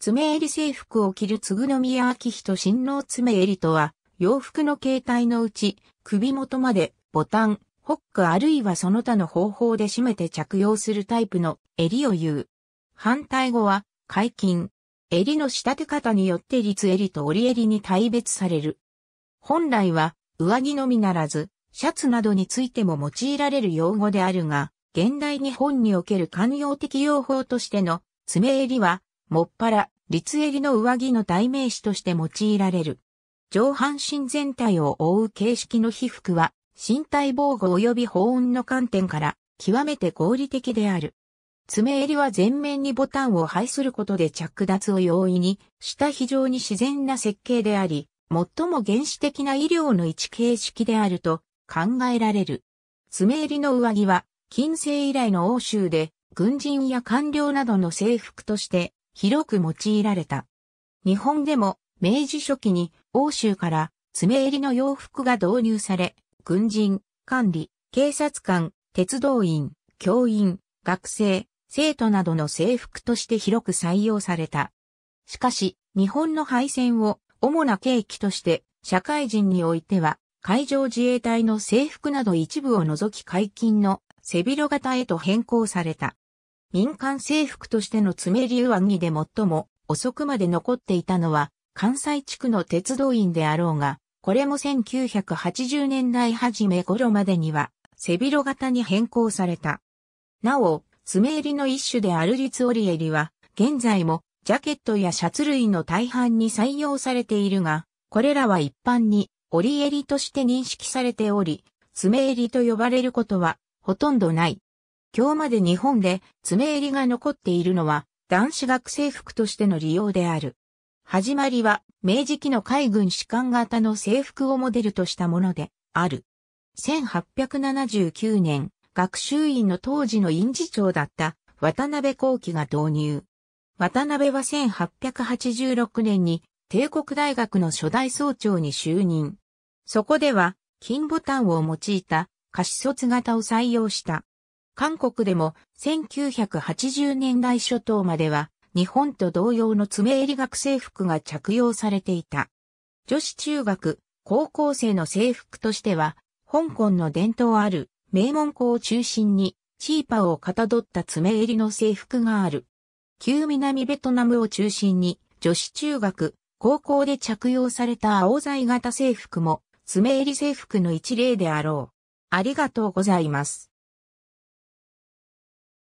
爪襟制服を着る嗣宮明人親王爪襟とは、洋服の形態のうち、首元まで、ボタン、ホックあるいはその他の方法で締めて着用するタイプの襟を言う。反対語は、解禁。襟の仕立て方によって立襟と折襟に大別される。本来は、上着のみならず、シャツなどについても用いられる用語であるが、現代日本における慣用的用法としての、爪襟は、もっぱら、立襟の上着の代名詞として用いられる。上半身全体を覆う形式の被服は、身体防護及び保温の観点から、極めて合理的である。爪襟は前面にボタンを配することで着脱を容易にした非常に自然な設計であり、最も原始的な医療の一形式であると考えられる。爪襟の上着は、近世以来の欧州で、軍人や官僚などの制服として広く用いられた。日本でも明治初期に欧州から爪襟の洋服が導入され、軍人、管理、警察官、鉄道員、教員、学生、生徒などの制服として広く採用された。しかし、日本の敗戦を主な契機として、社会人においては、海上自衛隊の制服など一部を除き解禁の背広型へと変更された。民間制服としての爪流安着で最も遅くまで残っていたのは関西地区の鉄道員であろうが、これも1980年代初め頃までには背広型に変更された。なお、爪襟の一種である立折リは、現在もジャケットやシャツ類の大半に採用されているが、これらは一般に折襟として認識されており、爪襟と呼ばれることはほとんどない。今日まで日本で爪襟が残っているのは男子学生服としての利用である。始まりは明治期の海軍士官型の制服をモデルとしたものである。1879年、学習院の当時の院次長だった渡辺幸喜が導入。渡辺は1886年に帝国大学の初代総長に就任。そこでは金ボタンを用いた貸し卒型を採用した。韓国でも1980年代初頭までは日本と同様の爪襟学生服が着用されていた。女子中学、高校生の制服としては、香港の伝統ある名門校を中心にチーパーをかたどった爪襟の制服がある。旧南ベトナムを中心に女子中学、高校で着用された青材型制服も爪襟制服の一例であろう。ありがとうございます。